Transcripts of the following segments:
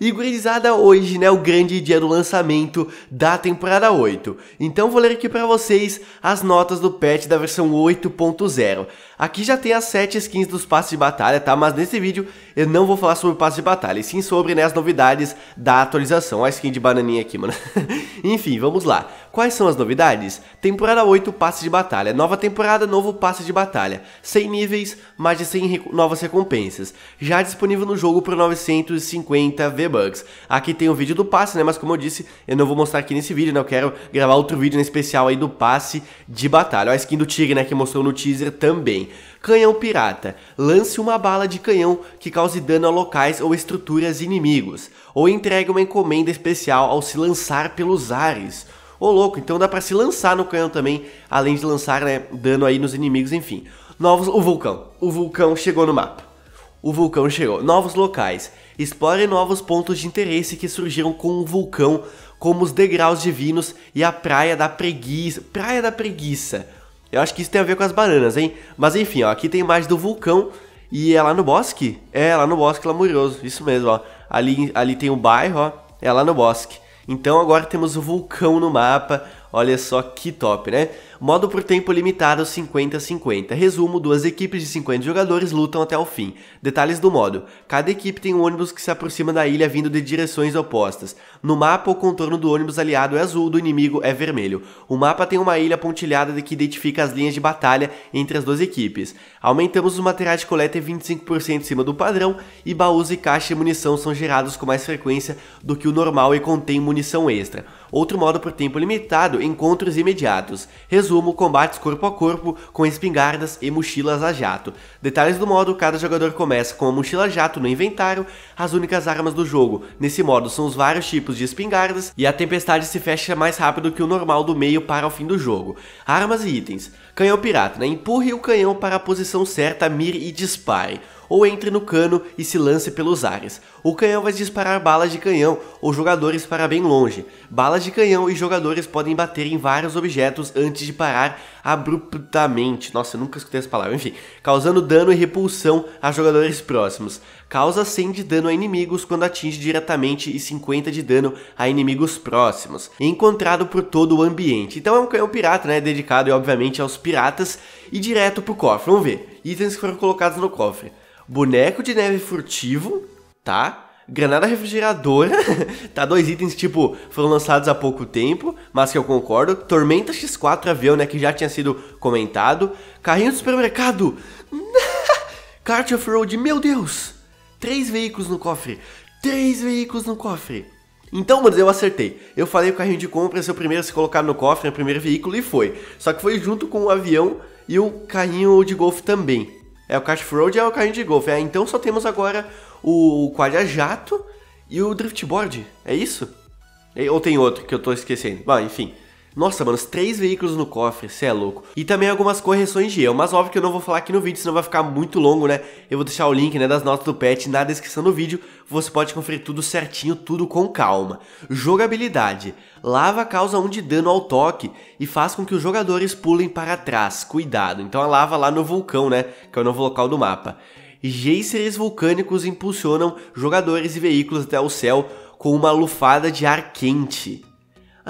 e gurizada, hoje, né, o grande dia do lançamento da temporada 8. Então vou ler aqui para vocês as notas do patch da versão 8.0. Aqui já tem as 7 skins dos passes de batalha, tá? Mas nesse vídeo eu não vou falar sobre o passo de batalha, e sim sobre né, as novidades da atualização. A skin de bananinha aqui, mano. Enfim, vamos lá. Quais são as novidades? Temporada 8, passe de batalha. Nova temporada, novo passe de batalha. 100 níveis, mais de 100 rec novas recompensas. Já disponível no jogo por 950 V Aqui tem o vídeo do passe, né? Mas como eu disse, eu não vou mostrar aqui nesse vídeo, né? Eu quero gravar outro vídeo né, especial aí do passe de batalha. a skin do tigre, né? Que mostrou no teaser também. Canhão pirata. Lance uma bala de canhão que cause dano a locais ou estruturas inimigos. Ou entregue uma encomenda especial ao se lançar pelos ares. Ô louco, então dá pra se lançar no canhão também, além de lançar né, dano aí nos inimigos, enfim. Novos, o vulcão. O vulcão chegou no mapa o vulcão chegou. Novos locais. Explore novos pontos de interesse que surgiram com o vulcão, como os degraus divinos e a Praia da Preguiça. Praia da Preguiça. Eu acho que isso tem a ver com as bananas, hein? Mas enfim, ó, aqui tem mais do vulcão e é lá no bosque. É, lá no bosque lamurioso, isso mesmo, ó. Ali, ali tem o um bairro, ó, é lá no bosque. Então agora temos o vulcão no mapa, Olha só que top, né? Modo por tempo limitado 50-50. Resumo: duas equipes de 50 jogadores lutam até o fim. Detalhes do modo: cada equipe tem um ônibus que se aproxima da ilha vindo de direções opostas. No mapa, o contorno do ônibus aliado é azul, do inimigo é vermelho. O mapa tem uma ilha pontilhada que identifica as linhas de batalha entre as duas equipes. Aumentamos os materiais de coleta em 25% em cima do padrão e baús e caixa de munição são gerados com mais frequência do que o normal e contém munição extra. Outro modo por tempo limitado, encontros imediatos. Resumo, combates corpo a corpo com espingardas e mochilas a jato. Detalhes do modo, cada jogador começa com a mochila a jato no inventário, as únicas armas do jogo. Nesse modo são os vários tipos de espingardas e a tempestade se fecha mais rápido que o normal do meio para o fim do jogo. Armas e itens. Canhão pirata, né? Empurre o canhão para a posição certa, mire e dispare ou entre no cano e se lance pelos ares. O canhão vai disparar balas de canhão ou jogadores para bem longe. Balas de canhão e jogadores podem bater em vários objetos antes de parar abruptamente. Nossa, eu nunca escutei essa palavra. Enfim, causando dano e repulsão a jogadores próximos. Causa 100 de dano a inimigos quando atinge diretamente e 50 de dano a inimigos próximos. Encontrado por todo o ambiente. Então é um canhão pirata, né? Dedicado, obviamente, aos piratas e direto pro cofre. Vamos ver. Itens que foram colocados no cofre boneco de neve furtivo, tá? Granada refrigeradora, tá? Dois itens que, tipo, foram lançados há pouco tempo, mas que eu concordo. Tormenta X4 avião, né? Que já tinha sido comentado. Carrinho de supermercado. Kart off-road, meu Deus! Três veículos no cofre. Três veículos no cofre. Então, mano, eu acertei. Eu falei que o carrinho de compra ia ser o primeiro a se colocar no cofre, no primeiro veículo, e foi. Só que foi junto com o avião e o carrinho de golfe também. É o Cash Road é o carrinho de golfe. É, então só temos agora o quadra jato e o driftboard. É isso? Ou tem outro que eu tô esquecendo? Bom, enfim. Nossa, mano, os três veículos no cofre, cê é louco. E também algumas correções de erro, mas óbvio que eu não vou falar aqui no vídeo, senão vai ficar muito longo, né? Eu vou deixar o link, né, das notas do patch na descrição do vídeo, você pode conferir tudo certinho, tudo com calma. Jogabilidade. Lava causa 1 de dano ao toque e faz com que os jogadores pulem para trás, cuidado. Então a lava lá no vulcão, né, que é o novo local do mapa. Geysers vulcânicos impulsionam jogadores e veículos até o céu com uma lufada de ar quente.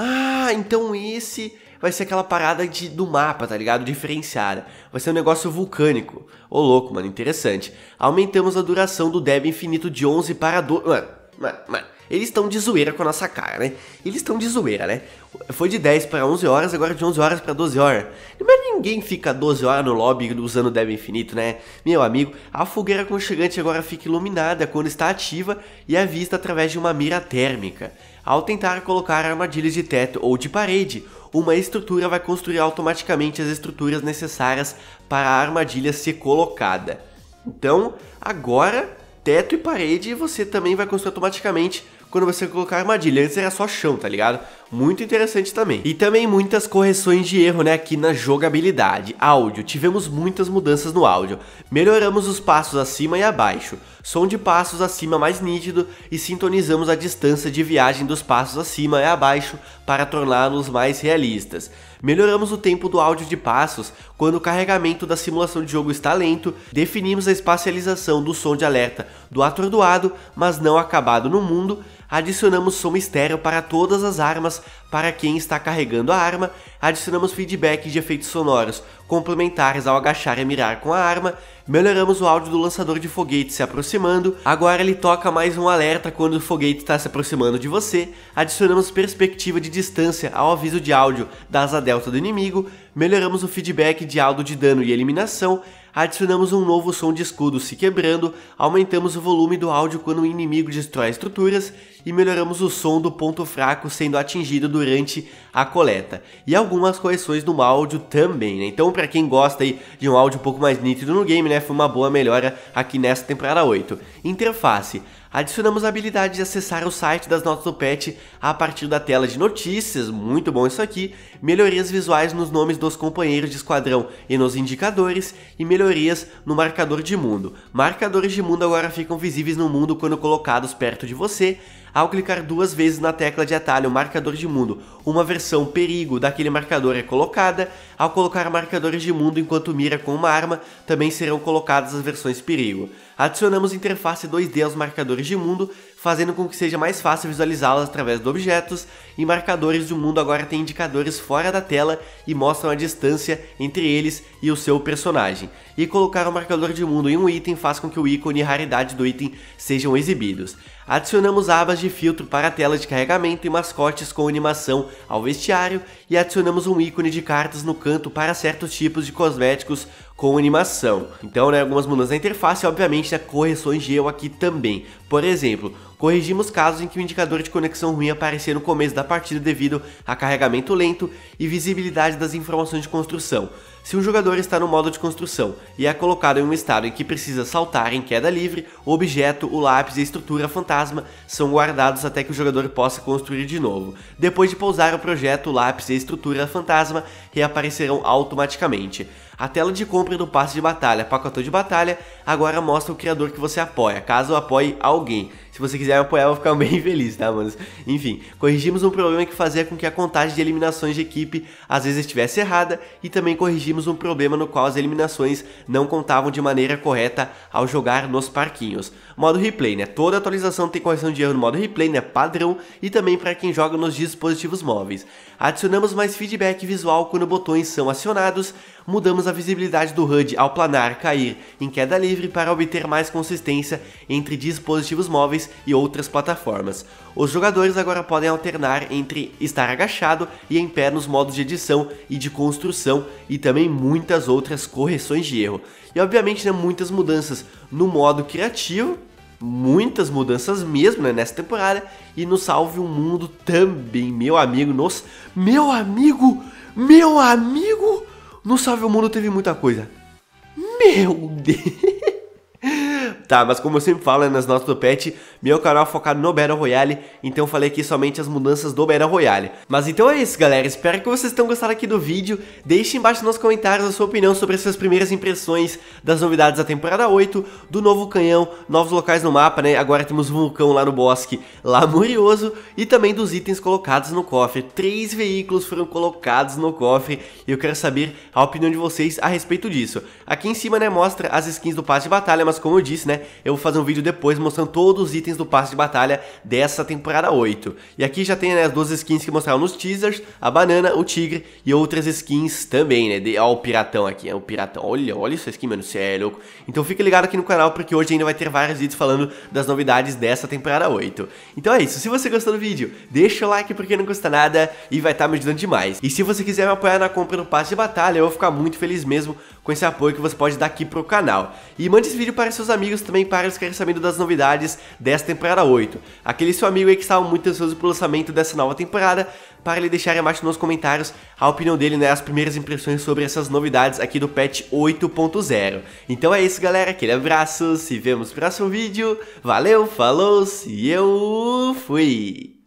Ah, então esse vai ser aquela parada de, do mapa, tá ligado? Diferenciada. Vai ser um negócio vulcânico. Ô louco, mano, interessante. Aumentamos a duração do deb infinito de 11 para 12. Mano, mano, mano. Eles estão de zoeira com a nossa cara, né? Eles estão de zoeira, né? Foi de 10 para 11 horas, agora de 11 horas para 12 horas. Mas ninguém fica 12 horas no lobby usando o Dev Infinito, né? Meu amigo, a fogueira conchegante agora fica iluminada quando está ativa e é vista através de uma mira térmica. Ao tentar colocar armadilhas de teto ou de parede, uma estrutura vai construir automaticamente as estruturas necessárias para a armadilha ser colocada. Então, agora, teto e parede você também vai construir automaticamente quando você colocar armadilha. Antes era só chão, tá ligado? Muito interessante também. E também muitas correções de erro, né, aqui na jogabilidade. Áudio, tivemos muitas mudanças no áudio. Melhoramos os passos acima e abaixo. Som de passos acima mais nítido e sintonizamos a distância de viagem dos passos acima e abaixo para torná-los mais realistas. Melhoramos o tempo do áudio de passos quando o carregamento da simulação de jogo está lento, definimos a espacialização do som de alerta do atordoado, mas não acabado no mundo, adicionamos som estéreo para todas as armas para quem está carregando a arma, adicionamos feedback de efeitos sonoros complementares ao agachar e mirar com a arma, Melhoramos o áudio do lançador de foguete se aproximando, agora ele toca mais um alerta quando o foguete está se aproximando de você, adicionamos perspectiva de distância ao aviso de áudio da asa delta do inimigo, melhoramos o feedback de áudio de dano e eliminação, adicionamos um novo som de escudo se quebrando, aumentamos o volume do áudio quando o inimigo destrói estruturas e melhoramos o som do ponto fraco sendo atingido durante a coleta. E algumas correções no áudio também, né? Então para quem gosta aí de um áudio um pouco mais nítido no game, né? Foi uma boa melhora aqui nesta temporada 8. Interface. Adicionamos a habilidade de acessar o site das notas do patch a partir da tela de notícias, muito bom isso aqui, melhorias visuais nos nomes dos companheiros de esquadrão e nos indicadores, e melhorias no marcador de mundo. Marcadores de mundo agora ficam visíveis no mundo quando colocados perto de você, ao clicar duas vezes na tecla de atalho marcador de mundo, uma versão perigo daquele marcador é colocada ao colocar marcadores de mundo enquanto mira com uma arma, também serão colocadas as versões perigo. Adicionamos interface 2D aos marcadores de mundo, fazendo com que seja mais fácil visualizá-las através de objetos, e marcadores de mundo agora têm indicadores fora da tela e mostram a distância entre eles e o seu personagem. E colocar o marcador de mundo em um item faz com que o ícone e raridade do item sejam exibidos. Adicionamos abas de filtro para a tela de carregamento e mascotes com animação ao vestiário, e adicionamos um ícone de cartas no canto canto para certos tipos de cosméticos com animação. Então, né, algumas mudanças na interface e, obviamente, né, correções geo aqui também. Por exemplo, corrigimos casos em que o indicador de conexão ruim aparecia no começo da partida devido a carregamento lento e visibilidade das informações de construção. Se um jogador está no modo de construção e é colocado em um estado em que precisa saltar em queda livre, o objeto, o lápis e a estrutura fantasma são guardados até que o jogador possa construir de novo. Depois de pousar o projeto, o lápis e a estrutura fantasma reaparecerão automaticamente. A tela de compra do passe de batalha, pacotão de batalha, agora mostra o criador que você apoia, caso apoie alguém. Se você quiser apoiar, eu vou ficar bem feliz, tá, mano? Enfim, corrigimos um problema que fazia com que a contagem de eliminações de equipe às vezes estivesse errada e também corrigimos um problema no qual as eliminações não contavam de maneira correta ao jogar nos parquinhos. Modo replay, né? Toda atualização tem correção de erro no modo replay, né? Padrão e também para quem joga nos dispositivos móveis. Adicionamos mais feedback visual quando botões são acionados, mudamos a visibilidade do HUD ao planar, cair em queda livre para obter mais consistência entre dispositivos móveis e outras plataformas. Os jogadores agora podem alternar entre estar agachado e em pé nos modos de edição e de construção e também muitas outras correções de erro. E obviamente né, muitas mudanças no modo criativo, muitas mudanças mesmo né, nessa temporada e no Salve o Mundo também, meu amigo, nossa, meu amigo, meu amigo, no Salve o Mundo teve muita coisa. Meu Deus! Tá, mas como eu sempre falo é nas notas do patch, meu canal é focado no Battle Royale, então eu falei aqui somente as mudanças do Battle Royale. Mas então é isso, galera. Espero que vocês tenham gostado aqui do vídeo. Deixe embaixo nos comentários a sua opinião sobre as suas primeiras impressões das novidades da temporada 8, do novo canhão, novos locais no mapa, né? Agora temos um vulcão lá no bosque, lá Murioso, e também dos itens colocados no cofre. Três veículos foram colocados no cofre e eu quero saber a opinião de vocês a respeito disso. Aqui em cima, né, mostra as skins do passe de batalha, mas como eu disse, né, eu vou fazer um vídeo depois mostrando todos os itens do passe de batalha dessa temporada 8. E aqui já tem né, as duas skins que mostraram nos teasers, a banana, o tigre e outras skins também, né? De, ó o piratão aqui, é o piratão. Olha, olha essa skin, mano, você é louco. Então fica ligado aqui no canal porque hoje ainda vai ter vários vídeos falando das novidades dessa temporada 8. Então é isso, se você gostou do vídeo, deixa o like porque não custa nada e vai estar tá me ajudando demais. E se você quiser me apoiar na compra do passe de batalha, eu vou ficar muito feliz mesmo com esse apoio que você pode dar aqui pro canal. E mande esse vídeo para seus amigos também para estão sabendo das novidades dessa temporada 8. Aquele seu amigo aí que estava muito ansioso pelo lançamento dessa nova temporada, para ele deixar abaixo nos comentários a opinião dele, né, as primeiras impressões sobre essas novidades aqui do patch 8.0. Então é isso galera, aquele abraço, se vemos no próximo vídeo, valeu, falou, se eu fui!